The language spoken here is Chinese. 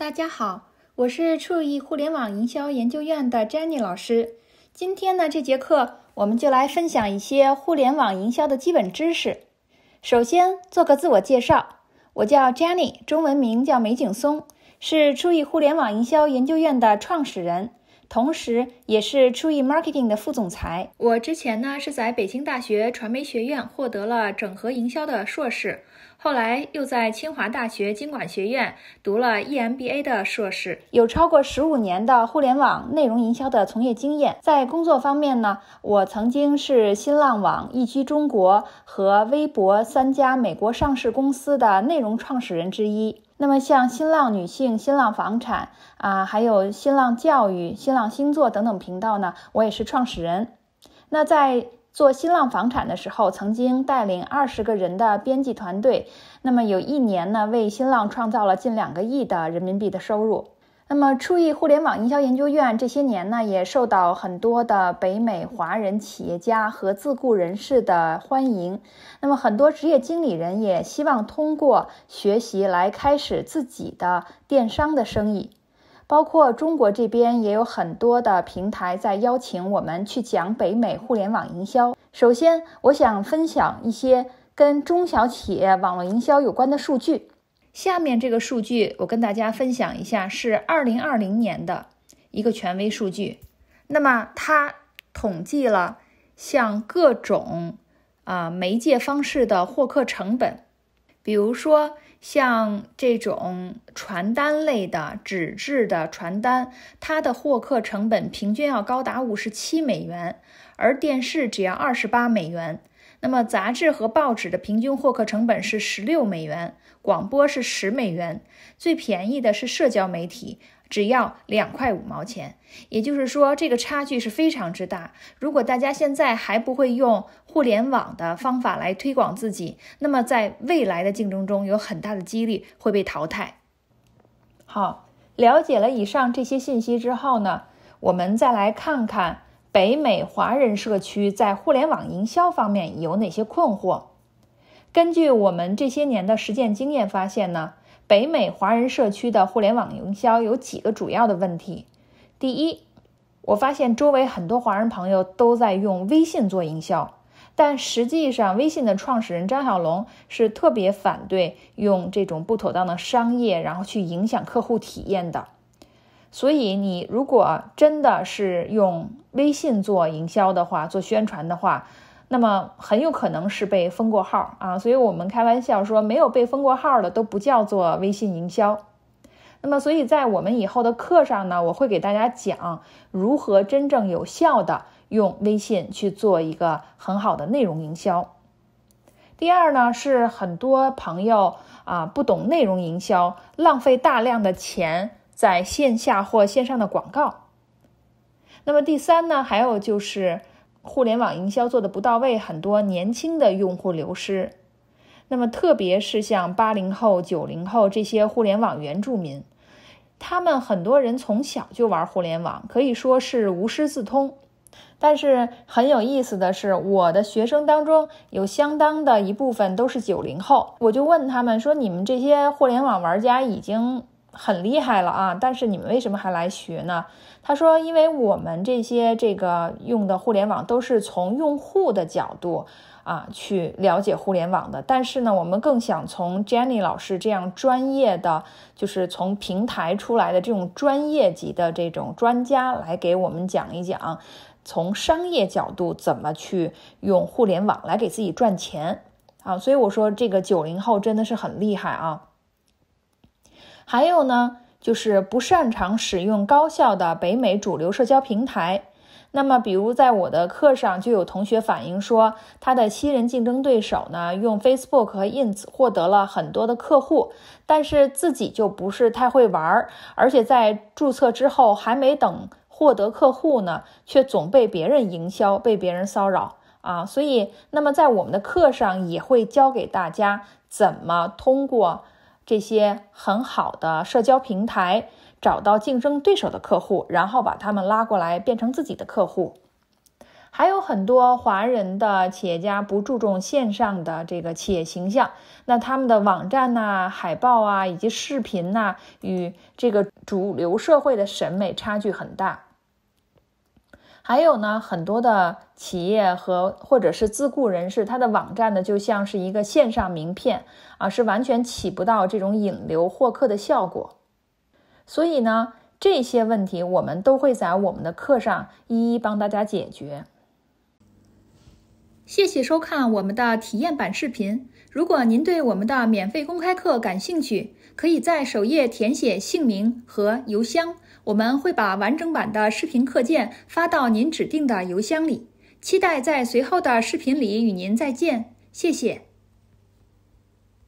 大家好，我是初艺互联网营销研究院的 Jenny 老师。今天呢，这节课我们就来分享一些互联网营销的基本知识。首先做个自我介绍，我叫 Jenny，中文名叫梅景松，是初艺互联网营销研究院的创始人。同时，也是 t r true e marketing 的副总裁。我之前呢是在北京大学传媒学院获得了整合营销的硕士，后来又在清华大学经管学院读了 EMBA 的硕士，有超过十五年的互联网内容营销的从业经验。在工作方面呢，我曾经是新浪网、易居中国和微博三家美国上市公司的内容创始人之一。那么像新浪女性、新浪房产啊，还有新浪教育、新浪星座等等频道呢，我也是创始人。那在做新浪房产的时候，曾经带领二十个人的编辑团队，那么有一年呢，为新浪创造了近两个亿的人民币的收入。那么，初易互联网营销研究院这些年呢，也受到很多的北美华人企业家和自雇人士的欢迎。那么，很多职业经理人也希望通过学习来开始自己的电商的生意。包括中国这边也有很多的平台在邀请我们去讲北美互联网营销。首先，我想分享一些跟中小企业网络营销有关的数据。下面这个数据，我跟大家分享一下，是二零二零年的一个权威数据。那么，它统计了像各种啊媒介方式的获客成本，比如说像这种传单类的纸质的传单，它的获客成本平均要高达五十七美元，而电视只要二十八美元。那么，杂志和报纸的平均获客成本是十六美元，广播是十美元，最便宜的是社交媒体，只要两块五毛钱。也就是说，这个差距是非常之大。如果大家现在还不会用互联网的方法来推广自己，那么在未来的竞争中有很大的几率会被淘汰。好，了解了以上这些信息之后呢，我们再来看看。北美华人社区在互联网营销方面有哪些困惑？根据我们这些年的实践经验发现呢，北美华人社区的互联网营销有几个主要的问题。第一，我发现周围很多华人朋友都在用微信做营销，但实际上，微信的创始人张小龙是特别反对用这种不妥当的商业，然后去影响客户体验的。所以，你如果真的是用微信做营销的话，做宣传的话，那么很有可能是被封过号啊。所以我们开玩笑说，没有被封过号的都不叫做微信营销。那么，所以在我们以后的课上呢，我会给大家讲如何真正有效的用微信去做一个很好的内容营销。第二呢，是很多朋友啊不懂内容营销，浪费大量的钱。在线下或线上的广告，那么第三呢？还有就是互联网营销做的不到位，很多年轻的用户流失。那么特别是像八零后、九零后这些互联网原住民，他们很多人从小就玩互联网，可以说是无师自通。但是很有意思的是，我的学生当中有相当的一部分都是九零后，我就问他们说：“你们这些互联网玩家已经。”很厉害了啊！但是你们为什么还来学呢？他说：“因为我们这些这个用的互联网都是从用户的角度啊去了解互联网的，但是呢，我们更想从 Jenny 老师这样专业的，就是从平台出来的这种专业级的这种专家来给我们讲一讲，从商业角度怎么去用互联网来给自己赚钱啊！所以我说，这个九零后真的是很厉害啊！”还有呢，就是不擅长使用高效的北美主流社交平台。那么，比如在我的课上，就有同学反映说，他的新人竞争对手呢，用 Facebook 和 Ins 获得了很多的客户，但是自己就不是太会玩儿，而且在注册之后，还没等获得客户呢，却总被别人营销、被别人骚扰啊。所以，那么在我们的课上也会教给大家怎么通过。这些很好的社交平台，找到竞争对手的客户，然后把他们拉过来变成自己的客户。还有很多华人的企业家不注重线上的这个企业形象，那他们的网站呐、海报啊以及视频呐，与这个主流社会的审美差距很大。还有呢，很多的企业和或者是自雇人士，他的网站呢就像是一个线上名片啊，是完全起不到这种引流获客的效果。所以呢，这些问题我们都会在我们的课上一一帮大家解决。谢谢收看我们的体验版视频。如果您对我们的免费公开课感兴趣，可以在首页填写姓名和邮箱，我们会把完整版的视频课件发到您指定的邮箱里。期待在随后的视频里与您再见，谢谢。